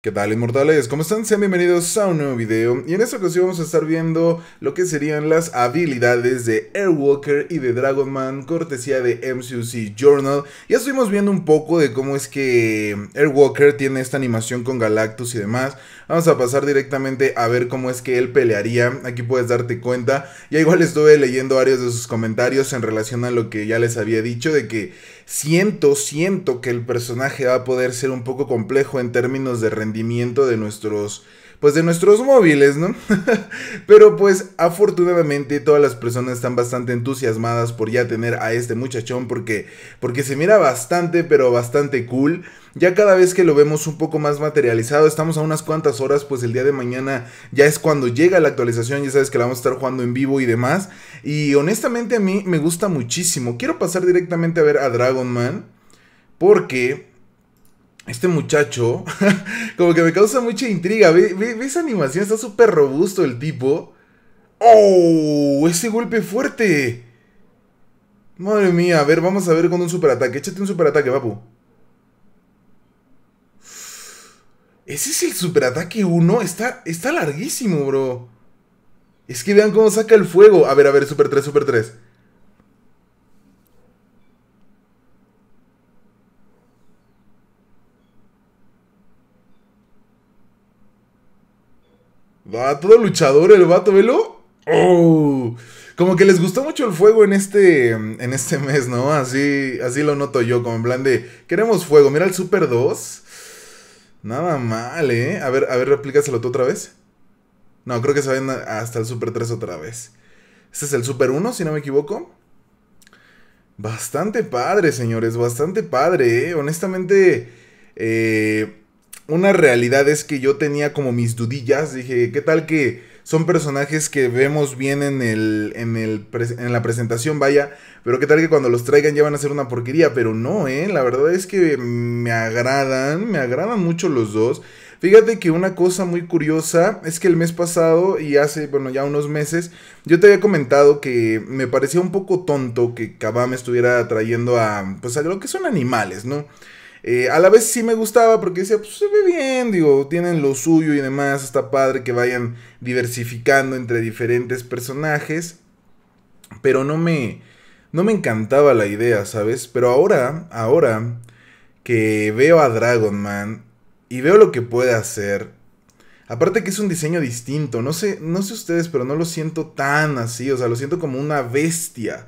¿Qué tal inmortales? ¿Cómo están? Sean bienvenidos a un nuevo video y en esta ocasión vamos a estar viendo lo que serían las habilidades de Airwalker y de Man cortesía de MCUC Journal. Ya estuvimos viendo un poco de cómo es que Airwalker tiene esta animación con Galactus y demás. Vamos a pasar directamente a ver cómo es que él pelearía, aquí puedes darte cuenta. Ya igual estuve leyendo varios de sus comentarios en relación a lo que ya les había dicho de que siento, siento que el personaje va a poder ser un poco complejo en términos de rendimiento de nuestros pues de nuestros móviles, ¿no? Pero pues afortunadamente todas las personas están bastante entusiasmadas por ya tener a este muchachón porque porque se mira bastante, pero bastante cool. Ya cada vez que lo vemos un poco más materializado, estamos a unas cuantas horas, pues el día de mañana ya es cuando llega la actualización, ya sabes que la vamos a estar jugando en vivo y demás. Y honestamente a mí me gusta muchísimo. Quiero pasar directamente a ver a Dragon Man porque este muchacho, como que me causa mucha intriga. ¿Ve, esa animación? Está súper robusto el tipo. ¡Oh! Ese golpe fuerte. Madre mía, a ver, vamos a ver con un superataque. Échate un superataque, papu. Ese es el superataque 1. Está, está larguísimo, bro. Es que vean cómo saca el fuego. A ver, a ver, super 3, super 3. Va todo luchador el vato, velo. Oh. Como que les gustó mucho el fuego en este, en este mes, ¿no? Así, así lo noto yo, como en plan de, queremos fuego. Mira el Super 2. Nada mal, ¿eh? A ver, a ver, replícaselo tú otra vez. No, creo que se vayan hasta el Super 3 otra vez. Este es el Super 1, si no me equivoco. Bastante padre, señores, bastante padre, ¿eh? Honestamente, eh, una realidad es que yo tenía como mis dudillas. Dije, ¿qué tal que son personajes que vemos bien en, el, en, el, en la presentación, vaya, pero qué tal que cuando los traigan ya van a ser una porquería, pero no, eh, la verdad es que me agradan, me agradan mucho los dos. Fíjate que una cosa muy curiosa es que el mes pasado y hace, bueno, ya unos meses, yo te había comentado que me parecía un poco tonto que Kabam estuviera trayendo a, pues a lo que son animales, ¿no? Eh, a la vez sí me gustaba porque decía, pues se ve bien, digo, tienen lo suyo y demás, está padre que vayan diversificando entre diferentes personajes, pero no me, no me encantaba la idea, ¿sabes? Pero ahora, ahora que veo a Dragon Man y veo lo que puede hacer, aparte que es un diseño distinto, no sé, no sé ustedes, pero no lo siento tan así, o sea, lo siento como una bestia.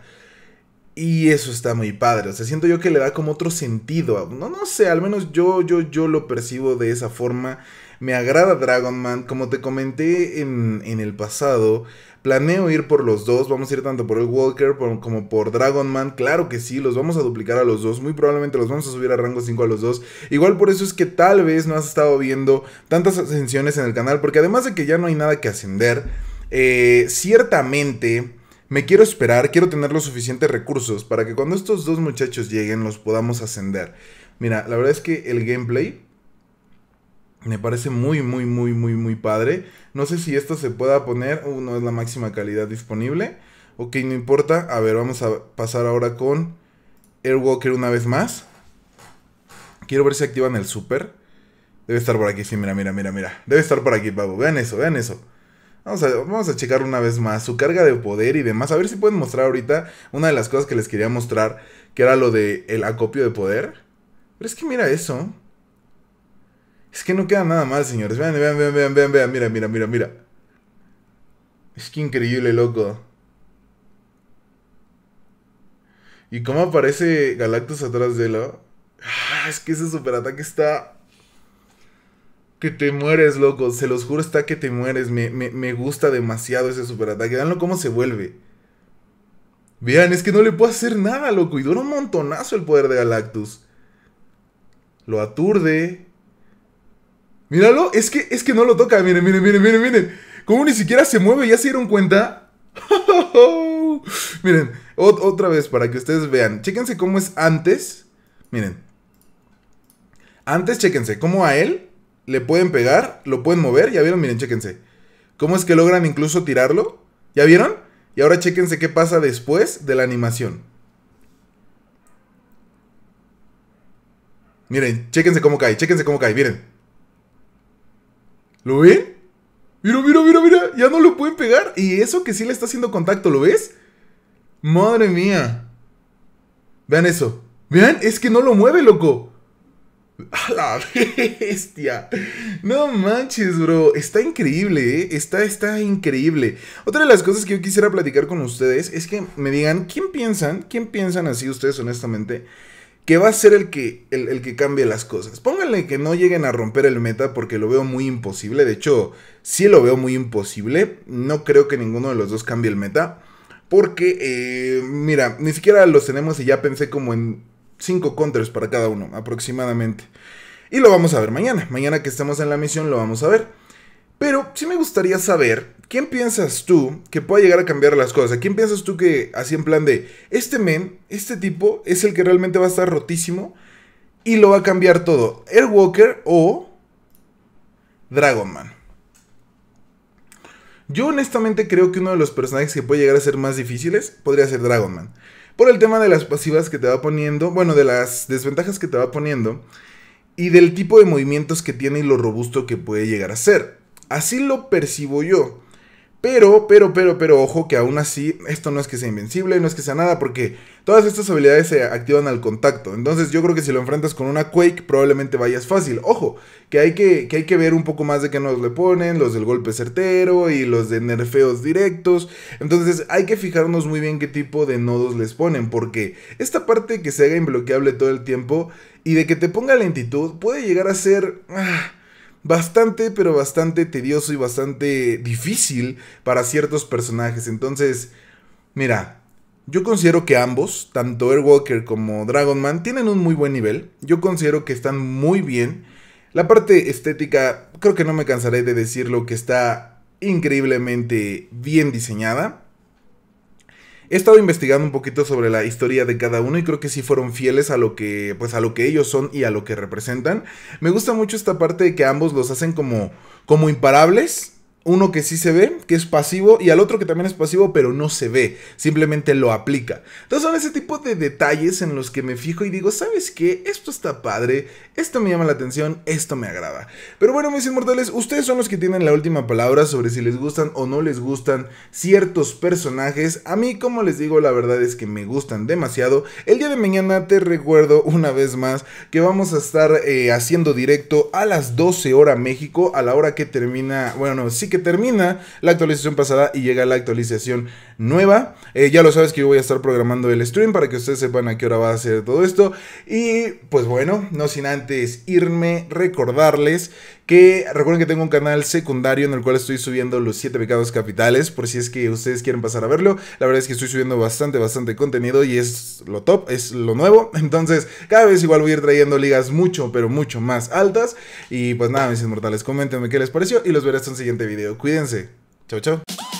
Y eso está muy padre, o sea, siento yo que le da como otro sentido, no, no sé, al menos yo, yo, yo lo percibo de esa forma. Me agrada Dragon Man, como te comenté en, el pasado, planeo ir por los dos, vamos a ir tanto por el Walker como por Dragon Man, claro que sí, los vamos a duplicar a los dos, muy probablemente los vamos a subir a rango 5 a los dos, igual por eso es que tal vez no has estado viendo tantas ascensiones en el canal, porque además de que ya no hay nada que ascender, eh, ciertamente me quiero esperar, quiero tener los suficientes recursos para que cuando estos dos muchachos lleguen los podamos ascender. Mira, la verdad es que el gameplay me parece muy, muy, muy, muy, muy padre. No sé si esto se pueda poner, o uh, no es la máxima calidad disponible. Ok, no importa. A ver, vamos a pasar ahora con Airwalker una vez más. Quiero ver si activan el super. Debe estar por aquí, sí, mira, mira, mira, mira. Debe estar por aquí, pavo. Vean eso, vean eso. Vamos a, vamos checar una vez más su carga de poder y demás. A ver si pueden mostrar ahorita una de las cosas que les quería mostrar, que era lo de acopio de poder. Pero es que mira eso. Es que no queda nada mal, señores. Vean, vean, vean, vean, vean, vean. Mira, mira, mira, mira. Es que increíble, loco. ¿Y cómo aparece Galactus atrás de él? Ah, es que ese superataque está que te mueres, loco. Se los juro, está que te mueres. Me, gusta demasiado ese superataque. Veanlo cómo se vuelve. Vean, es que no le puedo hacer nada, loco. Y dura un montonazo el poder de Galactus. Lo aturde. Míralo, es que, es que no lo toca. Miren, miren, miren, miren, miren. Como ni siquiera se mueve, ya se dieron cuenta. miren, otra vez para que ustedes vean. Chéquense cómo es antes. Miren. Antes, chéquense cómo a él le pueden pegar, lo pueden mover, ya vieron, miren, chéquense. ¿Cómo es que logran incluso tirarlo? ¿Ya vieron? Y ahora chéquense qué pasa después de la animación. Miren, chéquense cómo cae, chéquense cómo cae, miren. ¿Lo ven? Mira, mira, mira, mira, ya no lo pueden pegar. Y eso que sí le está haciendo contacto, ¿lo ves? Madre mía. Vean eso. Vean, es que no lo mueve, loco. A la bestia. No manches, bro. Está increíble, ¿eh? Está, está increíble. Otra de las cosas que yo quisiera platicar con ustedes es que me digan, ¿quién piensan? ¿Quién piensan así ustedes honestamente? que va a ser el que, el, que cambie las cosas. Pónganle que no lleguen a romper el meta porque lo veo muy imposible. De hecho, sí lo veo muy imposible. No creo que ninguno de los dos cambie el meta. Porque, eh, mira, ni siquiera los tenemos y ya pensé como en 5 counters para cada uno aproximadamente. Y lo vamos a ver mañana. Mañana que estemos en la misión lo vamos a ver. Pero sí me gustaría saber, ¿quién piensas tú que pueda llegar a cambiar las cosas? ¿Quién piensas tú que, así en plan de, este men, este tipo, es el que realmente va a estar rotísimo y lo va a cambiar todo? Walker o Dragon Man? Yo honestamente creo que uno de los personajes que puede llegar a ser más difíciles podría ser Dragon Man por el tema de las pasivas que te va poniendo, bueno, de las desventajas que te va poniendo y del tipo de movimientos que tiene y lo robusto que puede llegar a ser. Así lo percibo yo. Pero, pero, pero, pero, ojo que aún así, esto no es que sea invencible, no es que sea nada, porque todas estas habilidades se activan al contacto. Entonces yo creo que si lo enfrentas con una Quake, probablemente vayas fácil. Ojo, que hay que, hay que ver un poco más de qué nodos le ponen, los del golpe certero y los de nerfeos directos. Entonces hay que fijarnos muy bien qué tipo de nodos les ponen, porque esta parte que se haga imbloqueable todo el tiempo y de que te ponga lentitud puede llegar a ser... Ah, bastante, pero bastante tedioso y bastante difícil para ciertos personajes. Entonces, mira, yo considero que ambos, tanto Air Walker como Dragon Man, tienen un muy buen nivel. Yo considero que están muy bien. La parte estética, creo que no me cansaré de decirlo, que está increíblemente bien diseñada. He estado investigando un poquito sobre la historia de cada uno y creo que sí fueron fieles a lo que, pues a lo que ellos son y a lo que representan. Me gusta mucho esta parte de que ambos los hacen como, como imparables uno que sí se ve, que es pasivo, y al otro que también es pasivo, pero no se ve, simplemente lo aplica. Entonces son ese tipo de detalles en los que me fijo y digo, ¿sabes qué? Esto está padre, esto me llama la atención, esto me agrada. Pero bueno, mis inmortales, ustedes son los que tienen la última palabra sobre si les gustan o no les gustan ciertos personajes. A mí, como les digo, la verdad es que me gustan demasiado. El día de mañana te recuerdo una vez más que vamos a estar eh, haciendo directo a las 12 horas México, a la hora que termina, bueno, sí que termina la actualización pasada y llega la actualización nueva. Eh, ya lo sabes que yo voy a estar programando el stream para que ustedes sepan a qué hora va a ser todo esto. Y pues bueno, no sin antes irme, recordarles que recuerden que tengo un canal secundario en el cual estoy subiendo los 7 pecados capitales, por si es que ustedes quieren pasar a verlo. La verdad es que estoy subiendo bastante, bastante contenido y es lo top, es lo nuevo. Entonces, cada vez igual voy a ir trayendo ligas mucho, pero mucho más altas. Y pues nada, mis inmortales, coméntenme qué les pareció y los veré hasta un siguiente video. Cuídense. chao chao